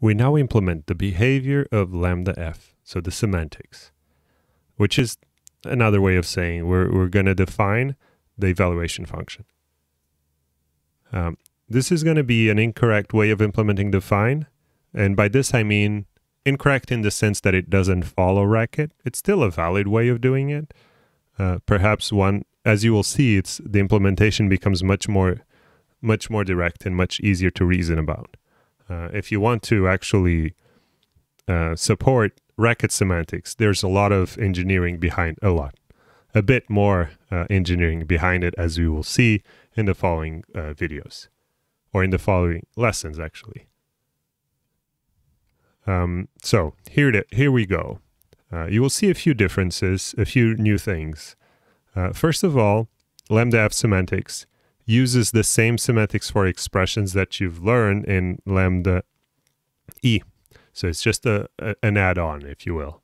We now implement the behavior of lambda f, so the semantics, which is another way of saying we're, we're going to define the evaluation function. Um, this is going to be an incorrect way of implementing define. And by this, I mean incorrect in the sense that it doesn't follow Racket. It's still a valid way of doing it. Uh, perhaps one, as you will see, it's the implementation becomes much more, much more direct and much easier to reason about. Uh, if you want to actually uh, support racket semantics, there's a lot of engineering behind a lot, a bit more uh, engineering behind it, as we will see in the following uh, videos or in the following lessons, actually. Um, so here, here we go. Uh, you will see a few differences, a few new things. first of all, lambda f semantics uses the same semantics for expressions that you've learned in lambda e. So it's just a, a an add-on, if you will.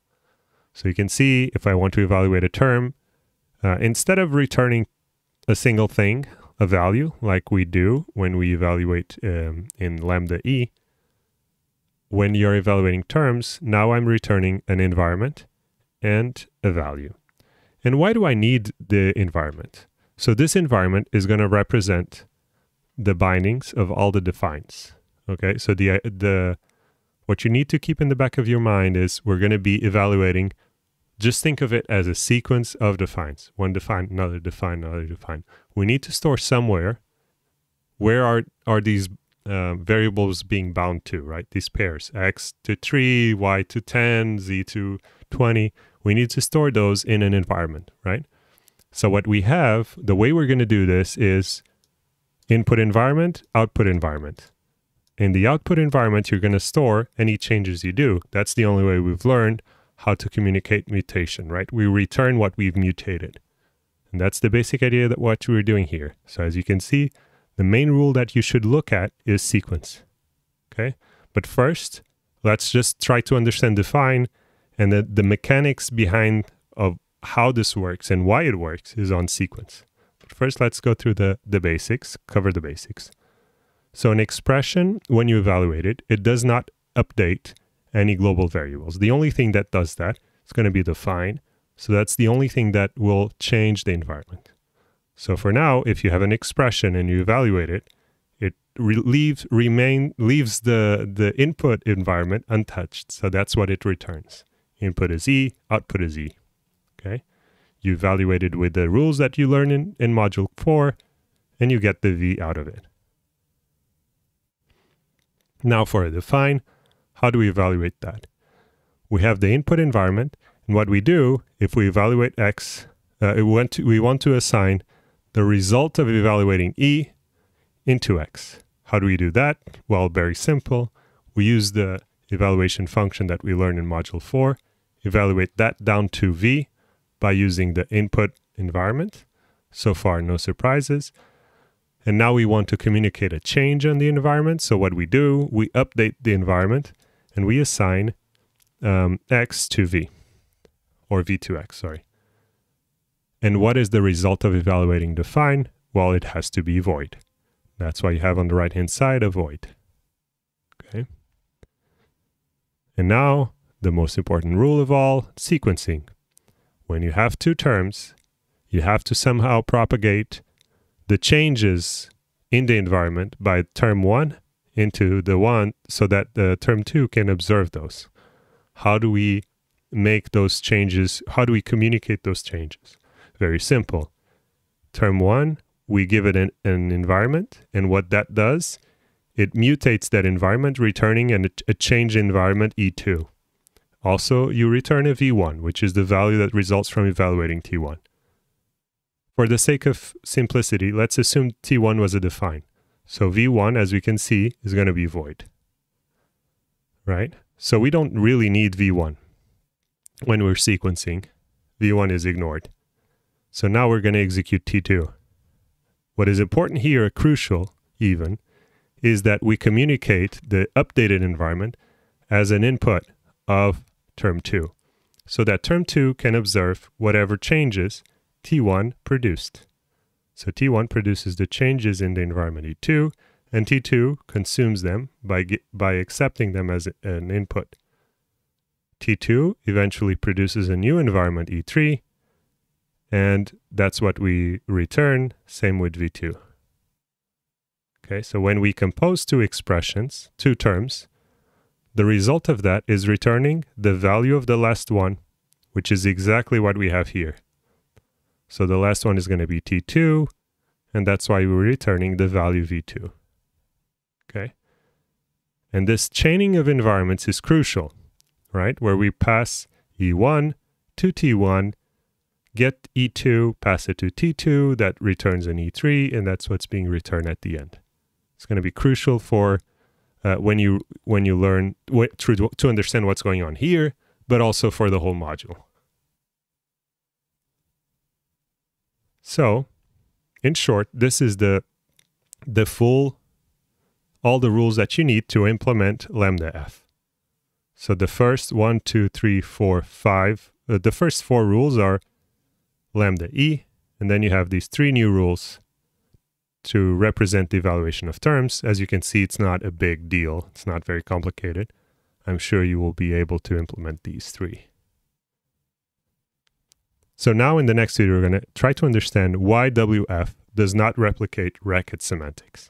So you can see if I want to evaluate a term, uh, instead of returning a single thing, a value, like we do when we evaluate um, in lambda e, when you're evaluating terms, now I'm returning an environment and a value. And why do I need the environment? So this environment is going to represent the bindings of all the defines. Okay, so the the what you need to keep in the back of your mind is we're going to be evaluating. Just think of it as a sequence of defines. One define, another define, another define. We need to store somewhere. Where are are these uh, variables being bound to? Right, these pairs x to three, y to ten, z to twenty. We need to store those in an environment, right? So what we have, the way we're going to do this is input environment, output environment. In the output environment, you're going to store any changes you do. That's the only way we've learned how to communicate mutation, right? We return what we've mutated. And that's the basic idea that what we're doing here. So as you can see, the main rule that you should look at is sequence, okay? But first, let's just try to understand define and the, the mechanics behind of how this works and why it works is on sequence. But first, let's go through the, the basics, cover the basics. So an expression, when you evaluate it, it does not update any global variables. The only thing that does that is going to be define. So that's the only thing that will change the environment. So for now, if you have an expression and you evaluate it, it re leaves, remain, leaves the, the input environment untouched. So that's what it returns. Input is E, output is E. Okay. You evaluate it with the rules that you learn in, in module four, and you get the V out of it. Now for a define, how do we evaluate that? We have the input environment, and what we do, if we evaluate X, uh, we, want to, we want to assign the result of evaluating E into X. How do we do that? Well, very simple. We use the evaluation function that we learned in module four, evaluate that down to V, by using the input environment. So far, no surprises. And now we want to communicate a change on the environment. So what we do, we update the environment and we assign um, X to V or V to X, sorry. And what is the result of evaluating define? Well, it has to be void. That's why you have on the right-hand side a void. Okay. And now the most important rule of all, sequencing when you have two terms, you have to somehow propagate the changes in the environment by term one into the one so that the uh, term two can observe those. How do we make those changes? How do we communicate those changes? Very simple. Term one, we give it an, an environment, and what that does, it mutates that environment, returning an, a change environment E2. Also, you return a v1, which is the value that results from evaluating t1. For the sake of simplicity, let's assume t1 was a define. So v1, as we can see, is going to be void, right? So we don't really need v1 when we're sequencing. v1 is ignored. So now we're going to execute t2. What is important here, crucial even, is that we communicate the updated environment as an input of term 2, so that term 2 can observe whatever changes T1 produced. So T1 produces the changes in the environment E2, and T2 consumes them by, by accepting them as an input. T2 eventually produces a new environment E3, and that's what we return, same with V2. Okay, so when we compose two expressions, two terms, the result of that is returning the value of the last one, which is exactly what we have here. So the last one is going to be T2, and that's why we're returning the value V2. Okay. And this chaining of environments is crucial, right? Where we pass E1 to T1, get E2, pass it to T2, that returns an E3, and that's what's being returned at the end. It's going to be crucial for uh, when you when you learn what, to, to understand what's going on here, but also for the whole module. So, in short, this is the the full all the rules that you need to implement lambda f. So the first one, two, three, four, five. Uh, the first four rules are lambda e, and then you have these three new rules to represent the evaluation of terms. As you can see, it's not a big deal. It's not very complicated. I'm sure you will be able to implement these three. So now in the next video, we're going to try to understand why WF does not replicate Racket semantics.